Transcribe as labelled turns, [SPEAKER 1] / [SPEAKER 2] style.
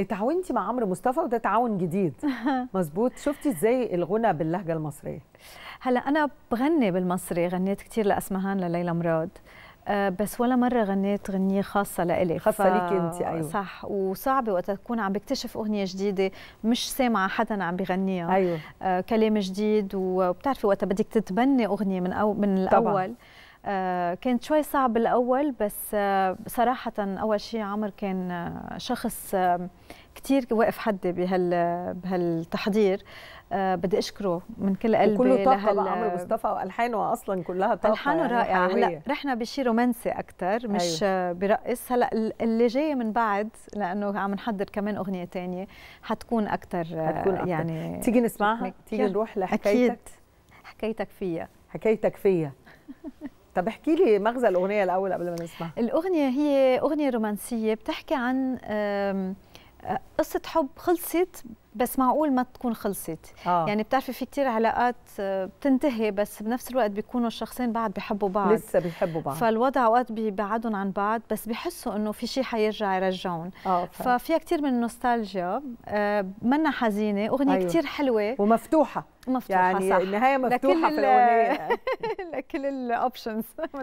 [SPEAKER 1] اتعاونتي مع عمرو مصطفى وده تعاون جديد مظبوط شفتي ازاي الغنى باللهجه المصريه هلا انا بغني بالمصري غنيت كثير لاسمهان لليلى مراد آه، بس ولا مره غنيت غنيه خاصه لإلي خاصه ف... ليكي انت ايوه صح وصعبه وقت تكون عم بكتشف اغنيه جديده مش سامعه حدا عم بغنيها ايوه آه، كلام جديد وبتعرفي وقت بدك تتبني اغنيه من أو... من الاول طبعا. آه، كانت شوي صعب الأول بس آه، صراحة أول شيء عمر كان آه، شخص كثير واقف حدي بهال بهالتحضير آه بدي اشكره من كل قلبي كله طاقه لهال... مصطفى والحانه اصلا كلها طاقه الحانه يعني رائعه هلا رحنا بشيء رومانسي اكثر مش أيوه. برقص هلا اللي جاي من بعد لانه عم نحضر كمان اغنيه ثانيه حتكون اكثر حتكون أكتر. يعني تيجي نسمعها تيجي نروح لحكايتك اكيد حكايتك فيا حكايتك فيا طب احكي لي مغزى الاغنيه الاول قبل ما نسمعها الاغنيه هي اغنيه رومانسيه بتحكي عن آه، قصة حب خلصت بس معقول ما تكون خلصت آه. يعني بتعرفي في كتير علاقات آه، بتنتهي بس بنفس الوقت بيكونوا الشخصين بعد بحبوا بعض لسه بيحبوا بعض فالوضع اوقات بيبعدهم عن بعض بس بحسوا انه في شيء حيرجع يرجعون آه ففيها كتير من النوستالجيا آه منا حزينه اغنيه أيوه. كتير حلوه ومفتوحه مفتوحه يعني صح. النهايه مفتوحه في الاغنيه كل الاوبشنز